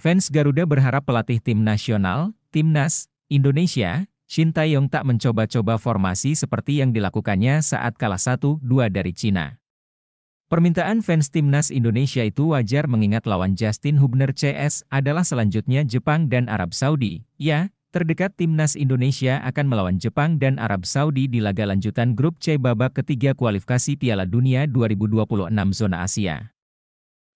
Fans Garuda berharap pelatih tim nasional, Timnas, Indonesia, Shin Taeyong tak mencoba-coba formasi seperti yang dilakukannya saat kalah 1-2 dari Cina. Permintaan fans timnas Indonesia itu wajar mengingat lawan Justin Hubner CS adalah selanjutnya Jepang dan Arab Saudi. Ya, terdekat timnas Indonesia akan melawan Jepang dan Arab Saudi di laga lanjutan grup C babak ketiga kualifikasi Piala Dunia 2026 zona Asia.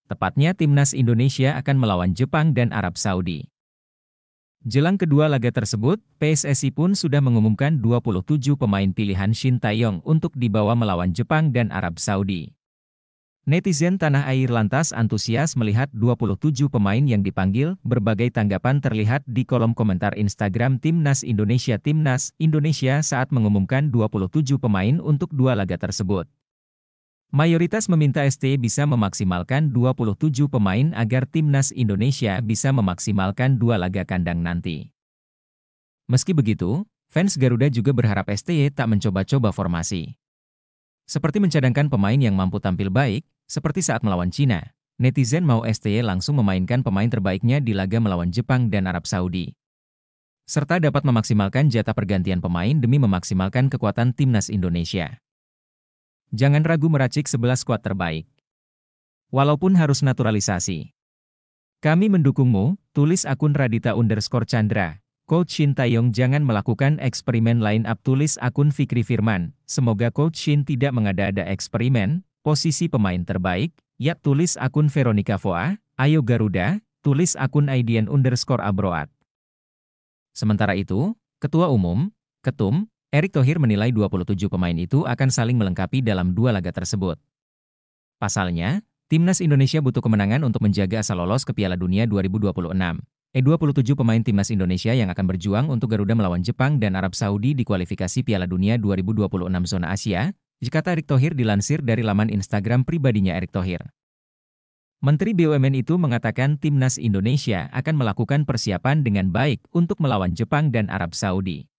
Tepatnya timnas Indonesia akan melawan Jepang dan Arab Saudi. Jelang kedua laga tersebut, PSSI pun sudah mengumumkan 27 pemain pilihan Shin Taeyong untuk dibawa melawan Jepang dan Arab Saudi. Netizen tanah air lantas antusias melihat 27 pemain yang dipanggil, berbagai tanggapan terlihat di kolom komentar Instagram Timnas Indonesia Timnas Indonesia saat mengumumkan 27 pemain untuk dua laga tersebut. Mayoritas meminta ST bisa memaksimalkan 27 pemain agar timnas Indonesia bisa memaksimalkan dua laga kandang nanti. Meski begitu, fans Garuda juga berharap STY tak mencoba-coba formasi. Seperti mencadangkan pemain yang mampu tampil baik, seperti saat melawan Cina, netizen mau STY langsung memainkan pemain terbaiknya di laga melawan Jepang dan Arab Saudi. Serta dapat memaksimalkan jatah pergantian pemain demi memaksimalkan kekuatan timnas Indonesia. Jangan ragu meracik 11 skuad terbaik. Walaupun harus naturalisasi. Kami mendukungmu, tulis akun Radita underscore Chandra. Coach Shin Taeyong jangan melakukan eksperimen lain. up tulis akun Fikri Firman. Semoga Coach Shin tidak mengada-ada eksperimen, posisi pemain terbaik, ya tulis akun Veronica Foa, Ayo Garuda, tulis akun Aidian underscore Abroad. Sementara itu, Ketua Umum, Ketum, Erick Thohir menilai 27 pemain itu akan saling melengkapi dalam dua laga tersebut. Pasalnya, Timnas Indonesia butuh kemenangan untuk menjaga asal lolos ke Piala Dunia 2026. E27 eh, pemain Timnas Indonesia yang akan berjuang untuk Garuda melawan Jepang dan Arab Saudi di kualifikasi Piala Dunia 2026 zona Asia, jika Erick Thohir dilansir dari laman Instagram pribadinya Erick Thohir. Menteri BUMN itu mengatakan Timnas Indonesia akan melakukan persiapan dengan baik untuk melawan Jepang dan Arab Saudi.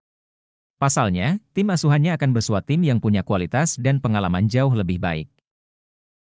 Pasalnya, tim asuhannya akan bersuat tim yang punya kualitas dan pengalaman jauh lebih baik.